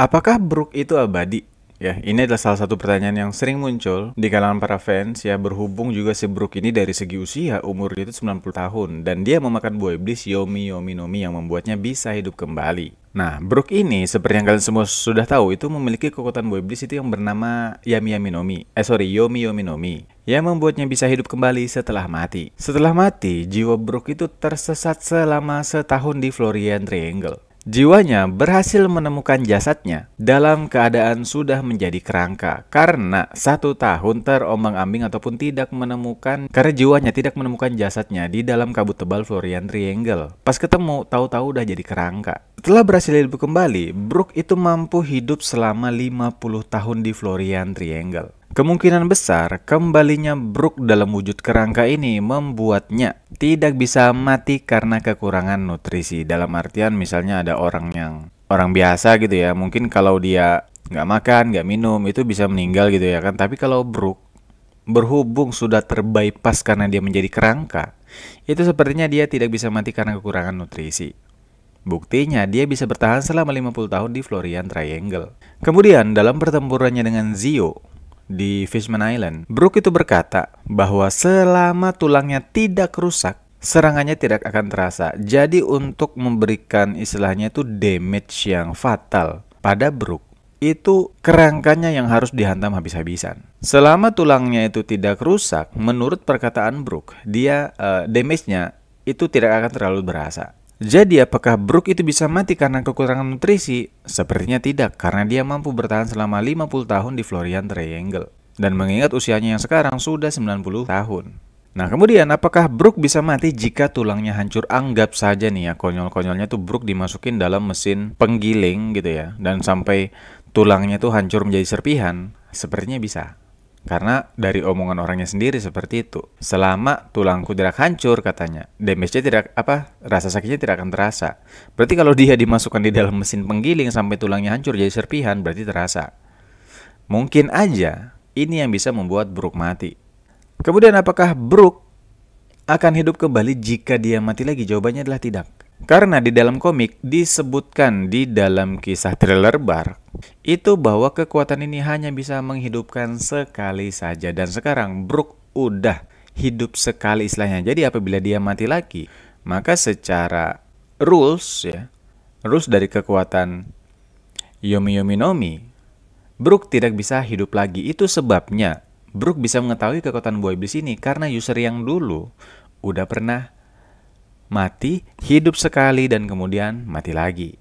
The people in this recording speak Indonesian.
Apakah Brook itu abadi? Ya, ini adalah salah satu pertanyaan yang sering muncul di kalangan para fans ya berhubung juga si Brook ini dari segi usia umur itu 90 tahun dan dia memakan buah iblis Yomi Yomi Nomi yang membuatnya bisa hidup kembali. Nah, Brook ini seperti yang kalian semua sudah tahu itu memiliki kekuatan buah iblis itu yang bernama Yami Yami Nomi. Eh sorry, Yomi Yomi Nomi yang membuatnya bisa hidup kembali setelah mati. Setelah mati, jiwa Brook itu tersesat selama setahun di Florian Triangle. Jiwanya berhasil menemukan jasadnya dalam keadaan sudah menjadi kerangka karena satu tahun terombang-ambing ataupun tidak menemukan karena jiwanya tidak menemukan jasadnya di dalam kabut tebal Florian Triangle. Pas ketemu, tahu-tahu udah jadi kerangka. Setelah berhasil hidup kembali, Brook itu mampu hidup selama 50 tahun di Florian Triangle. Kemungkinan besar kembalinya Brook dalam wujud kerangka ini membuatnya tidak bisa mati karena kekurangan nutrisi. Dalam artian misalnya ada orang yang orang biasa gitu ya, mungkin kalau dia nggak makan, nggak minum itu bisa meninggal gitu ya kan. Tapi kalau Brook berhubung sudah terbypass karena dia menjadi kerangka, itu sepertinya dia tidak bisa mati karena kekurangan nutrisi. Buktinya dia bisa bertahan selama 50 tahun di Florian Triangle. Kemudian dalam pertempurannya dengan Zio, di Fishman Island. Brook itu berkata bahwa selama tulangnya tidak rusak, serangannya tidak akan terasa. Jadi untuk memberikan istilahnya itu damage yang fatal pada Brook itu kerangkanya yang harus dihantam habis-habisan. Selama tulangnya itu tidak rusak, menurut perkataan Brook, dia uh, damage-nya itu tidak akan terlalu berasa. Jadi apakah Brook itu bisa mati karena kekurangan nutrisi? Sepertinya tidak, karena dia mampu bertahan selama 50 tahun di Florian Triangle. Dan mengingat usianya yang sekarang sudah 90 tahun. Nah kemudian apakah Brook bisa mati jika tulangnya hancur? Anggap saja nih ya konyol-konyolnya tuh Brook dimasukin dalam mesin penggiling gitu ya. Dan sampai tulangnya tuh hancur menjadi serpihan, sepertinya bisa. Karena dari omongan orangnya sendiri seperti itu. Selama tulangku tidak hancur katanya, damage-nya tidak apa, rasa sakitnya tidak akan terasa. Berarti kalau dia dimasukkan di dalam mesin penggiling sampai tulangnya hancur jadi serpihan, berarti terasa. Mungkin aja ini yang bisa membuat Brook mati. Kemudian apakah Brook akan hidup kembali jika dia mati lagi? Jawabannya adalah tidak. Karena di dalam komik disebutkan di dalam kisah thriller Bar itu bahwa kekuatan ini hanya bisa menghidupkan sekali saja dan sekarang Brook udah hidup sekali istilahnya. Jadi apabila dia mati lagi, maka secara rules ya, rules dari kekuatan Yomi Yomi Nomi, Brook tidak bisa hidup lagi. Itu sebabnya Brook bisa mengetahui kekuatan buah iblis ini karena user yang dulu udah pernah mati, hidup sekali dan kemudian mati lagi.